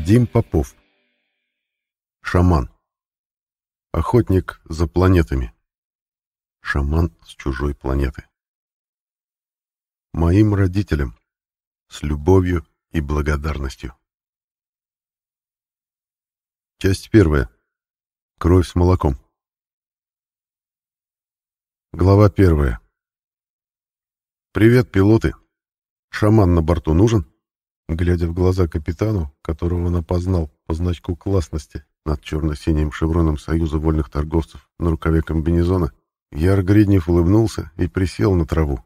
Вадим Попов. Шаман. Охотник за планетами. Шаман с чужой планеты. Моим родителям. С любовью и благодарностью. Часть первая. Кровь с молоком. Глава первая. «Привет, пилоты. Шаман на борту нужен?» глядя в глаза капитану, которого он опознал по значку классности над черно-синим шевроном Союза вольных торговцев на рукаве комбинезона, Яр Гриднев улыбнулся и присел на траву.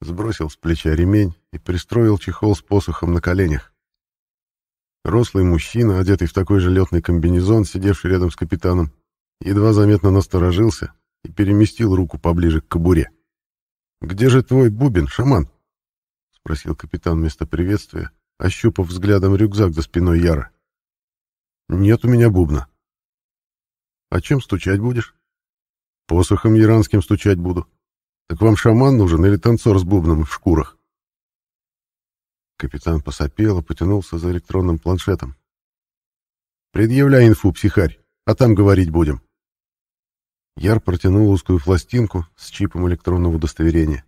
Сбросил с плеча ремень и пристроил чехол с посохом на коленях. Рослый мужчина, одетый в такой же летный комбинезон, сидевший рядом с капитаном, едва заметно насторожился и переместил руку поближе к кобуре. «Где же твой бубен, шаман?» спросил капитан вместо приветствия, ощупав взглядом рюкзак за спиной Яра. «Нет у меня бубна». «А чем стучать будешь?» «Посохом иранским стучать буду. Так вам шаман нужен или танцор с бубном в шкурах?» Капитан посопел и потянулся за электронным планшетом. «Предъявляй инфу, психарь, а там говорить будем». Яр протянул узкую пластинку с чипом электронного удостоверения.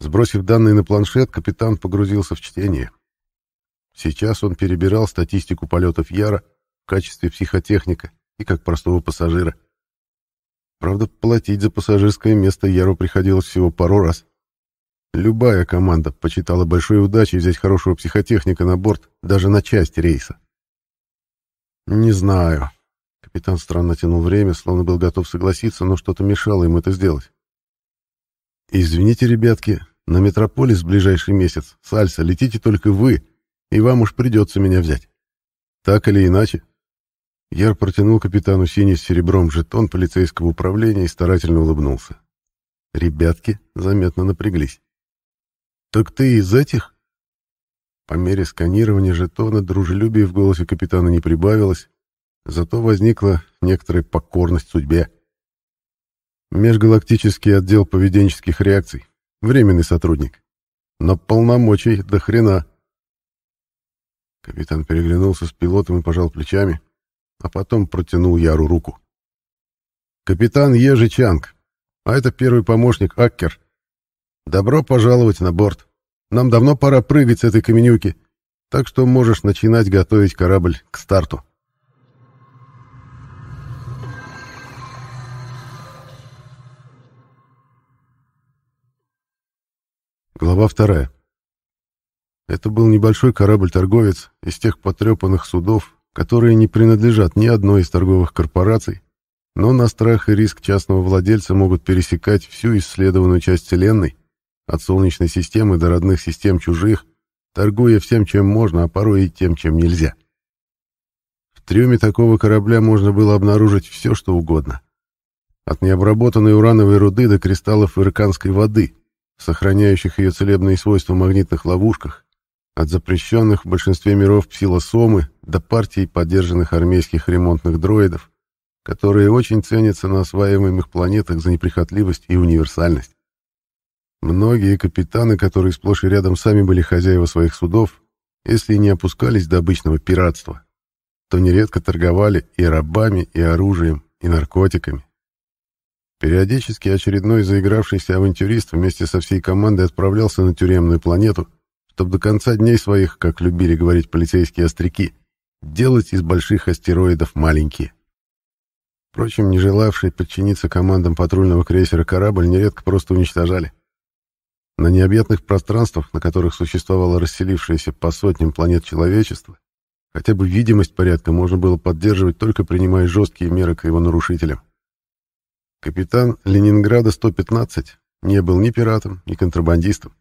Сбросив данные на планшет, капитан погрузился в чтение. Сейчас он перебирал статистику полетов Яра в качестве психотехника и как простого пассажира. Правда, платить за пассажирское место Яру приходилось всего пару раз. Любая команда почитала большой удачей взять хорошего психотехника на борт даже на часть рейса. «Не знаю». Капитан странно тянул время, словно был готов согласиться, но что-то мешало им это сделать. «Извините, ребятки, на Метрополис в ближайший месяц, Сальса, летите только вы, и вам уж придется меня взять. Так или иначе. Яр протянул капитану синий с серебром жетон полицейского управления и старательно улыбнулся. Ребятки заметно напряглись. «Так ты из этих?» По мере сканирования жетона дружелюбие в голосе капитана не прибавилось, зато возникла некоторая покорность судьбе. Межгалактический отдел поведенческих реакций временный сотрудник. Но полномочий до хрена. Капитан переглянулся с пилотом и пожал плечами, а потом протянул Яру руку. «Капитан Ежи Чанг, а это первый помощник Аккер. Добро пожаловать на борт. Нам давно пора прыгать с этой каменюки, так что можешь начинать готовить корабль к старту». Глава вторая. Это был небольшой корабль-торговец из тех потрепанных судов, которые не принадлежат ни одной из торговых корпораций, но на страх и риск частного владельца могут пересекать всю исследованную часть Вселенной, от Солнечной системы до родных систем чужих, торгуя всем, чем можно, а порой и тем, чем нельзя. В трюме такого корабля можно было обнаружить все, что угодно. От необработанной урановой руды до кристаллов ирканской воды, сохраняющих ее целебные свойства магнитных ловушках, от запрещенных в большинстве миров псилосомы до партий поддержанных армейских ремонтных дроидов, которые очень ценятся на осваиваемых планетах за неприхотливость и универсальность. Многие капитаны, которые сплошь и рядом сами были хозяева своих судов, если не опускались до обычного пиратства, то нередко торговали и рабами, и оружием, и наркотиками. Периодически очередной заигравшийся авантюрист вместе со всей командой отправлялся на тюремную планету, чтобы до конца дней своих, как любили говорить полицейские остряки, делать из больших астероидов маленькие. Впрочем, не желавшие подчиниться командам патрульного крейсера корабль нередко просто уничтожали. На необъятных пространствах, на которых существовало расселившееся по сотням планет человечества, хотя бы видимость порядка можно было поддерживать, только принимая жесткие меры к его нарушителям. Капитан Ленинграда 115 не был ни пиратом, ни контрабандистом.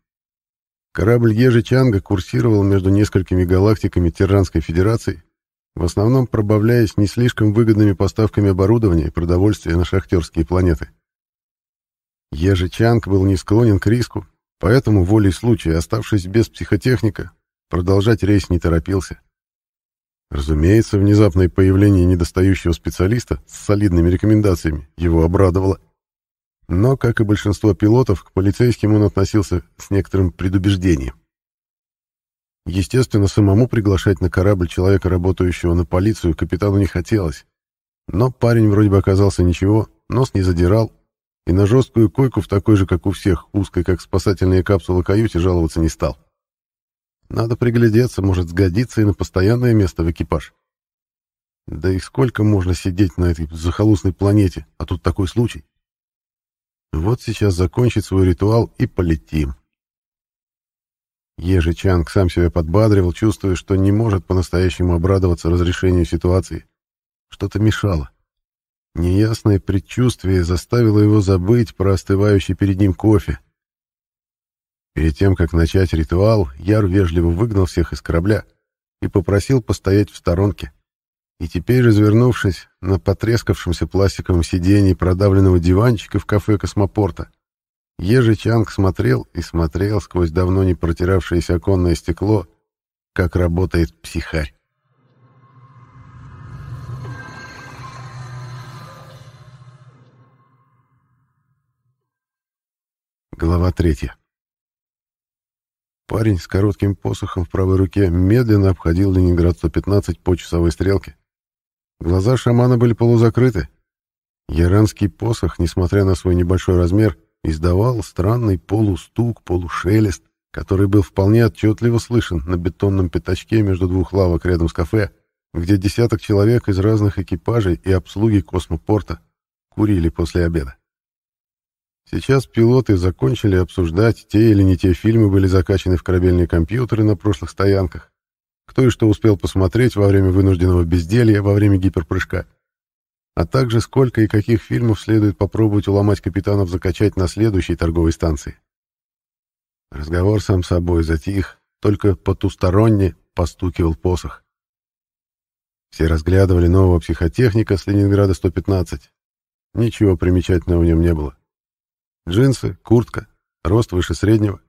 Корабль Ежи Чанга курсировал между несколькими галактиками Тиранской Федерации, в основном пробавляясь не слишком выгодными поставками оборудования и продовольствия на шахтерские планеты. Ежи Чанг был не склонен к риску, поэтому волей случая, оставшись без психотехника, продолжать рейс не торопился. Разумеется, внезапное появление недостающего специалиста с солидными рекомендациями его обрадовало. Но, как и большинство пилотов, к полицейским он относился с некоторым предубеждением. Естественно, самому приглашать на корабль человека, работающего на полицию, капитану не хотелось. Но парень вроде бы оказался ничего, нос не задирал, и на жесткую койку в такой же, как у всех, узкой, как спасательные капсулы каюте, жаловаться не стал. — надо приглядеться, может сгодится и на постоянное место в экипаж. Да и сколько можно сидеть на этой захолустной планете, а тут такой случай. Вот сейчас закончит свой ритуал и полетим. Ежи Чанг сам себя подбадривал, чувствуя, что не может по-настоящему обрадоваться разрешению ситуации. Что-то мешало. Неясное предчувствие заставило его забыть про остывающий перед ним кофе, Перед тем, как начать ритуал, Яр вежливо выгнал всех из корабля и попросил постоять в сторонке. И теперь, развернувшись на потрескавшемся пластиковом сиденье продавленного диванчика в кафе космопорта, Ежи Чанг смотрел и смотрел сквозь давно не протиравшееся оконное стекло, как работает психарь. Глава третья. Парень с коротким посохом в правой руке медленно обходил Ленинград-115 по часовой стрелке. Глаза шамана были полузакрыты. Яранский посох, несмотря на свой небольшой размер, издавал странный полустук, полушелест, который был вполне отчетливо слышен на бетонном пятачке между двух лавок рядом с кафе, где десяток человек из разных экипажей и обслуги космопорта курили после обеда. Сейчас пилоты закончили обсуждать, те или не те фильмы были закачаны в корабельные компьютеры на прошлых стоянках, кто и что успел посмотреть во время вынужденного безделья, во время гиперпрыжка, а также сколько и каких фильмов следует попробовать уломать капитанов закачать на следующей торговой станции. Разговор сам собой затих, только потусторонне постукивал посох. Все разглядывали нового психотехника с Ленинграда-115. Ничего примечательного в нем не было. Джинсы, куртка, рост выше среднего,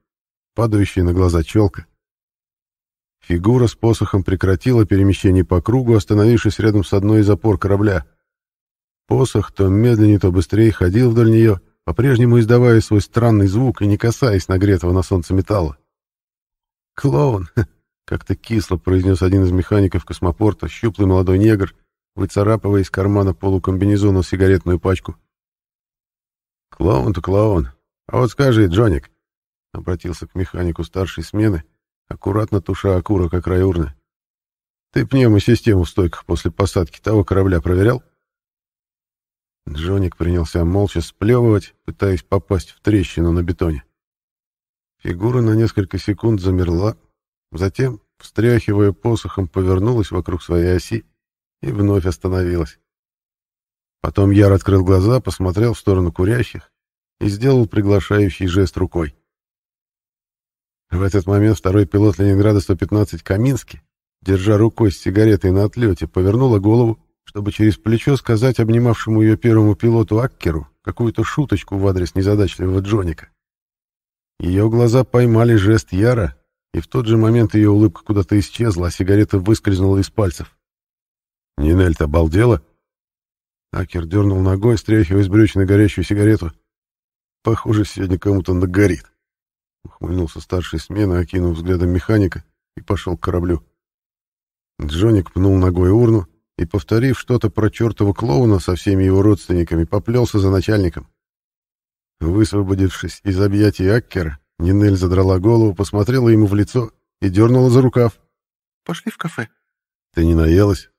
падающая на глаза челка. Фигура с посохом прекратила перемещение по кругу, остановившись рядом с одной из опор корабля. Посох то медленнее, то быстрее ходил вдоль нее, по-прежнему издавая свой странный звук и не касаясь нагретого на солнце металла. «Клоун!» — как-то кисло произнес один из механиков космопорта, щуплый молодой негр, выцарапывая из кармана полукомбинезона сигаретную пачку. Клоун-то клоун. А вот скажи, Джоник, — обратился к механику старшей смены, аккуратно туша окурок о край урны. Ты пневмосистему в стойках после посадки того корабля проверял? Джоник принялся молча сплевывать, пытаясь попасть в трещину на бетоне. Фигура на несколько секунд замерла, затем, встряхивая посохом, повернулась вокруг своей оси и вновь остановилась. Потом Яр открыл глаза, посмотрел в сторону курящих и сделал приглашающий жест рукой. В этот момент второй пилот Ленинграда-115 Каминский, держа рукой с сигаретой на отлете, повернула голову, чтобы через плечо сказать обнимавшему ее первому пилоту Аккеру какую-то шуточку в адрес незадачливого Джоника. Ее глаза поймали жест Яра, и в тот же момент ее улыбка куда-то исчезла, а сигарета выскользнула из пальцев. Нинель-то обалдела Акер дернул ногой, стряхивая с брючины горящую сигарету. «Похоже, сегодня кому-то нагорит», — ухмыльнулся старший смены, окинув взглядом механика, и пошел к кораблю. Джоник пнул ногой урну и, повторив что-то про чертова клоуна со всеми его родственниками, поплелся за начальником. Высвободившись из объятий Аккера, Нинель задрала голову, посмотрела ему в лицо и дернула за рукав. «Пошли в кафе». «Ты не наелась?»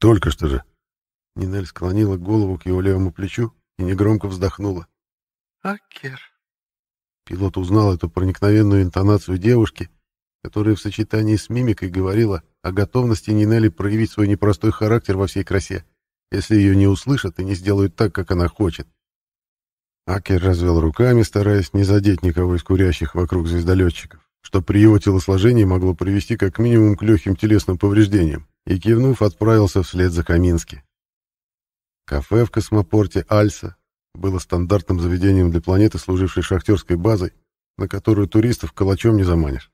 «Только что же», Нинель склонила голову к его левому плечу и негромко вздохнула. «Акер». Пилот узнал эту проникновенную интонацию девушки, которая в сочетании с мимикой говорила о готовности Нинели проявить свой непростой характер во всей красе, если ее не услышат и не сделают так, как она хочет. Акер развел руками, стараясь не задеть никого из курящих вокруг звездолетчиков, что при его телосложении могло привести как минимум к легким телесным повреждениям, и, кивнув, отправился вслед за Камински. Кафе в космопорте Альса было стандартным заведением для планеты, служившей шахтерской базой, на которую туристов калачом не заманишь.